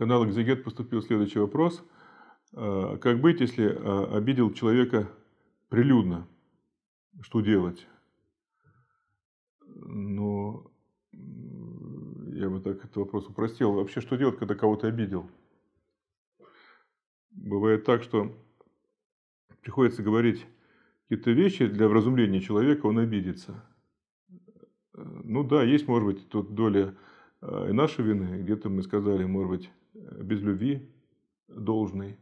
канал «Экзегет» поступил следующий вопрос. А, как быть, если а, обидел человека прилюдно? Что делать? Но ну, я бы так этот вопрос упростил. Вообще, что делать, когда кого-то обидел? Бывает так, что приходится говорить какие-то вещи для вразумления человека, он обидится. Э, ну да, есть, может быть, тут доля а, и нашей вины. Где-то мы сказали, может быть, без любви должной.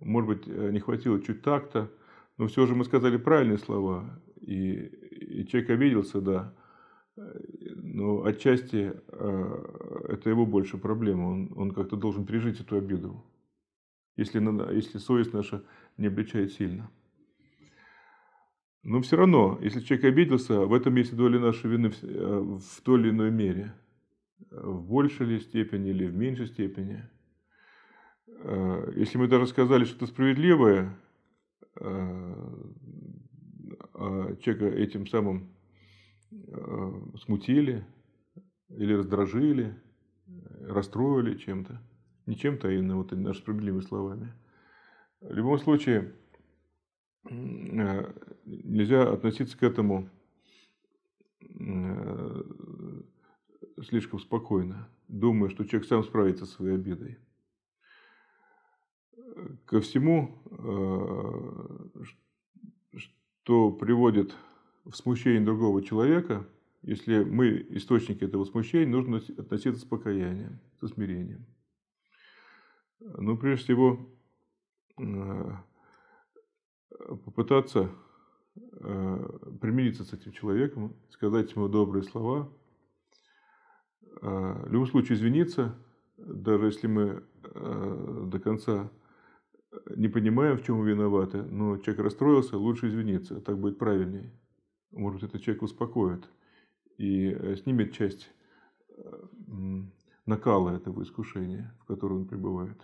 Может быть, э, не хватило чуть так-то, но все же мы сказали правильные слова, и, и человек обиделся, да, но отчасти э, это его больше проблема, он, он как-то должен пережить эту обиду, если, если совесть наша не обличает сильно. Но все равно, если человек обиделся, в этом есть доля нашей вины э, в той или иной мере. В большей ли степени или в меньшей степени. Э, если мы даже сказали что-то справедливое, э, а человека этим самым э, смутили или раздражили, расстроили чем-то, не чем-то, а именно вот нашими справедливыми словами. В любом случае, нельзя относиться к этому слишком спокойно, думая, что человек сам справится со своей обидой ко всему, э, что приводит в смущение другого человека, если мы источники этого смущения, нужно относиться с покаянием, со смирением. Но ну, прежде всего э, попытаться э, примириться с этим человеком, сказать ему добрые слова, в любом случае извиниться, даже если мы до конца не понимаем, в чем виноваты, но человек расстроился, лучше извиниться, так будет правильнее. Может, это человек успокоит и э, снимет часть э, накала этого искушения, в котором он пребывает.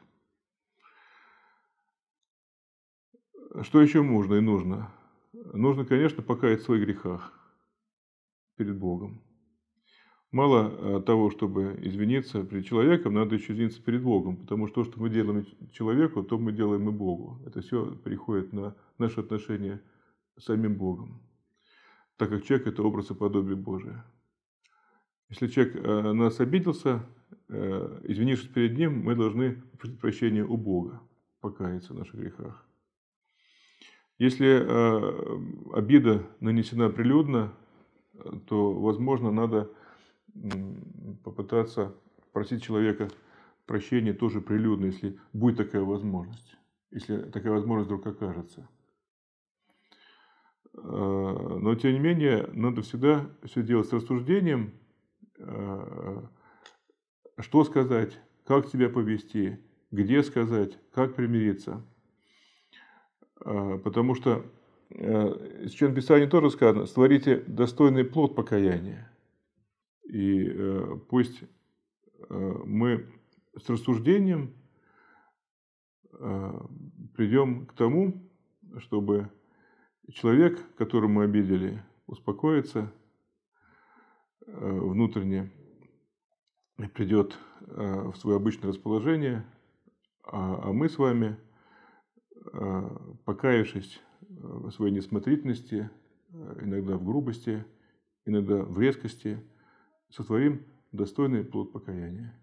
Что еще можно и нужно? Нужно, конечно, покаять в своих грехах перед Богом. Мало э, того, чтобы извиниться перед человеком, надо еще извиниться перед Богом, потому что то, что мы делаем человеку, то мы делаем и Богу. Это все приходит на наши отношения с самим Богом, так как человек – это образ и подобие Божие. Если человек э, нас обиделся, э, извинившись перед ним, мы должны прощения у Бога, покаяться в наших грехах. Если обида нанесена прилюдно, то, возможно, надо попытаться просить человека прощения тоже прилюдно, если будет такая возможность, если такая возможность вдруг окажется. Э, но, тем не менее, надо всегда все делать с рассуждением, э, что сказать, как себя повести, где сказать, как примириться. Э, потому что в Священном Писании тоже сказано, створите достойный плод покаяния. И э, пусть э, мы с рассуждением э, придем к тому, чтобы человек, которого мы обидели, успокоится э, внутренне, придет э, в свое обычное расположение, а, а мы с вами, э, покаявшись э, в своей несмотрительности, э, иногда в грубости, иногда в резкости, сотворим достойный плод покаяния.